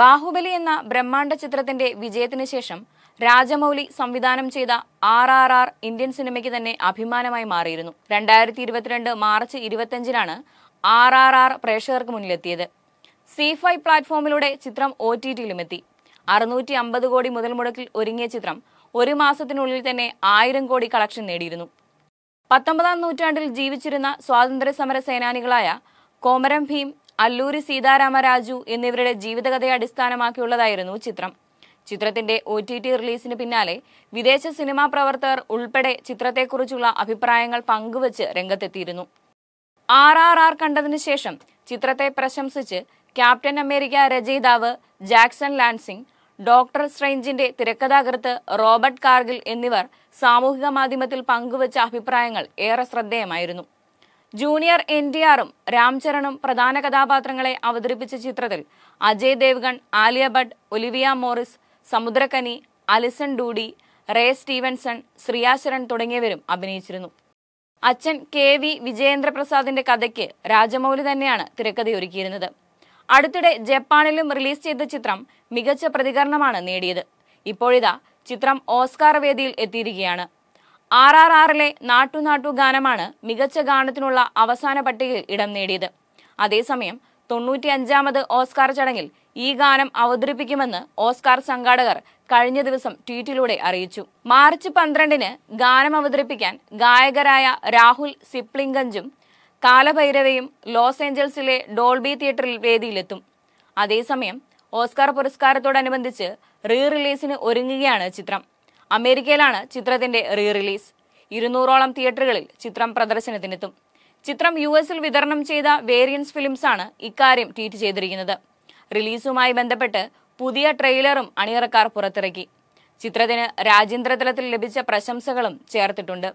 ബാഹുബലി എന്ന ബ്രഹ്മാണ്ഡ ചിത്രത്തിന്റെ വിജയത്തിന് ശേഷം രാജമൗലി സംവിധാനം ചെയ്ത ആർ ആർ ആർ ഇന്ത്യൻ സിനിമയ്ക്ക് തന്നെ അഭിമാനമായി മാറിയിരുന്നു രണ്ടായിരത്തി ഇരുപത്തിരണ്ട് മാർച്ച് ഇരുപത്തിയഞ്ചിനാണ് ആർ ആർ ആർ പ്രേക്ഷകർക്ക് മുന്നിലെത്തിയത് സി ഫൈ പ്ലാറ്റ്ഫോമിലൂടെ ചിത്രം ഒ ടി എത്തി അറുന്നൂറ്റി അമ്പത് കോടി മുതൽ മുടക്കിൽ ഒരുങ്ങിയ ചിത്രം ഒരു മാസത്തിനുള്ളിൽ തന്നെ ആയിരം കോടി കളക്ഷൻ നേടിയിരുന്നു പത്തൊമ്പതാം നൂറ്റാണ്ടിൽ ജീവിച്ചിരുന്ന സ്വാതന്ത്ര്യ സമര സേനാനികളായ കോമരം ഭീം അല്ലൂരി സീതാരാമരാജു എന്നിവരുടെ ജീവിതകഥയെ അടിസ്ഥാനമാക്കിയുള്ളതായിരുന്നു ചിത്രം ചിത്രത്തിന്റെ ഒ ടി ടി റിലീസിന് പിന്നാലെ വിദേശ സിനിമാ പ്രവർത്തകർ ഉൾപ്പെടെ ചിത്രത്തെക്കുറിച്ചുള്ള അഭിപ്രായങ്ങൾ പങ്കുവച്ച് രംഗത്തെത്തിയിരുന്നു ആർ ആർ ആർ കണ്ടതിനു ശേഷം ചിത്രത്തെ പ്രശംസിച്ച് ക്യാപ്റ്റൻ അമേരിക്ക രചയിതാവ് ജാക്സൺ ലാൻസിംഗ് ഡോക്ടർ സ്ട്രെയിഞ്ചിന്റെ തിരക്കഥാകൃത്ത് റോബർട്ട് കാർഗിൽ എന്നിവർ സാമൂഹിക മാധ്യമത്തിൽ പങ്കുവച്ച അഭിപ്രായങ്ങൾ ഏറെ ശ്രദ്ധേയമായിരുന്നു ജൂനിയർ എൻ ടി ആറും രാംചരണും പ്രധാന കഥാപാത്രങ്ങളെ അവതരിപ്പിച്ച ചിത്രത്തിൽ Ajay Devgan Alia Bhatt Olivia Morris Samuthirakani Alison Doody Ray Stevenson Shriya Saran തുടങ്ങിയവരും അഭിനയിച്ചിരുന്നു അച്ഛൻ കെ വി വിജയേന്ദ്രപ്രസാദിന്റെ കഥയ്ക്ക് രാജമൗലി തന്നെയാണ് തിരക്കഥയൊരുക്കിയിരുന്നത് അടുത്തിടെ ജപ്പാനിലും റിലീസ് ചെയ്ത ചിത്രം മികച്ച പ്രതികരണമാണ് നേടിയത് ഇപ്പോഴിതാ ചിത്രം ഓസ്കാർ വേദിയിൽ എത്തിയിരിക്കുകയാണ് ആർ ആർ ആറിലെ നാട്ടുനാട്ടു ഗാനമാണ് മികച്ച ഗാനത്തിനുള്ള അവസാന പട്ടികയിൽ ഇടം നേടിയത് അതേസമയം തൊണ്ണൂറ്റി അഞ്ചാമത് ഓസ്കാർ ചടങ്ങിൽ ഈ ഗാനം അവതരിപ്പിക്കുമെന്ന് ഓസ്കാർ സംഘാടകർ കഴിഞ്ഞ ദിവസം ട്വീറ്റിലൂടെ അറിയിച്ചു മാർച്ച് പന്ത്രണ്ടിന് ഗാനം അവതരിപ്പിക്കാൻ ഗായകരായ രാഹുൽ സിപ്ലിംഗഞ്ചും കാലഭൈരവയും ലോസ് ഏഞ്ചൽസിലെ ഡോൾബി തിയേറ്ററിൽ വേദിയിലെത്തും അതേസമയം ഓസ്കാർ പുരസ്കാരത്തോടനുബന്ധിച്ച് റീ റിലീസിന് ഒരുങ്ങുകയാണ് ചിത്രം അമേരിക്കയിലാണ് ചിത്രത്തിന്റെ റീ റിലീസ് ഇരുന്നൂറോളം തിയേറ്ററുകളിൽ ചിത്രം പ്രദർശനത്തിനെത്തും ചിത്രം യു എസിൽ വിതരണം ചെയ്ത വേരിയൻസ് ഫിലിംസ് ആണ് ഇക്കാര്യം ട്വീറ്റ് ചെയ്തിരിക്കുന്നത് റിലീസുമായി ബന്ധപ്പെട്ട് പുതിയ ട്രെയിലറും അണിയറക്കാർ പുറത്തിറക്കി ചിത്രത്തിന് രാജ്യാന്തരതലത്തിൽ ലഭിച്ച പ്രശംസകളും ചേർത്തിട്ടുണ്ട്